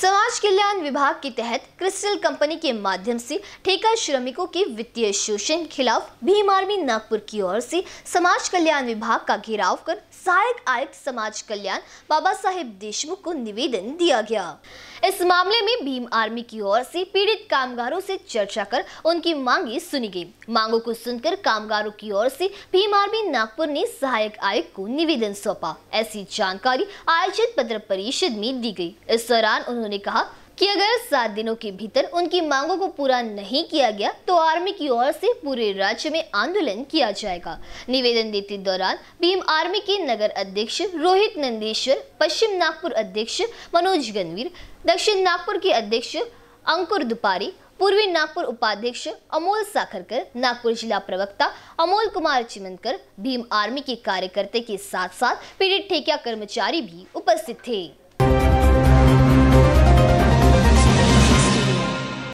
समाज कल्याण विभाग के तहत क्रिस्टल कंपनी के माध्यम से ठेका श्रमिकों के वित्तीय शोषण खिलाफ भीम आर्मी नागपुर की ओर से समाज कल्याण विभाग का घेराव कर सहायक आयुक्त समाज कल्याण बाबा साहेब देशमुख को निवेदन दिया गया इस मामले में भीम आर्मी की ओर से पीड़ित कामगारों से चर्चा कर उनकी मांगे सुनी गई मांगों को सुनकर कामगारों की ओर से भीम आर्मी नागपुर ने सहायक आयुक्त को निवेदन सौंपा ऐसी जानकारी आयोजित पत्र परिषद में दी गई इस दौरान उन्होंने कहा कि अगर सात दिनों के भीतर उनकी मांगों को पूरा नहीं किया गया तो आर्मी की ओर से पूरे राज्य में आंदोलन किया जाएगा निवेदन देते दौरान भीम आर्मी के नगर अध्यक्ष रोहित नंदेश्वर पश्चिम नागपुर अध्यक्ष मनोज गणवीर दक्षिण नागपुर के अध्यक्ष अंकुर दुपारी पूर्वी नागपुर उपाध्यक्ष अमोल साखरकर नागपुर जिला प्रवक्ता अमोल कुमार चिमनकर भीम आर्मी के कार्यकर्ता के साथ साथ पीड़ित ठेकिया कर्मचारी भी उपस्थित थे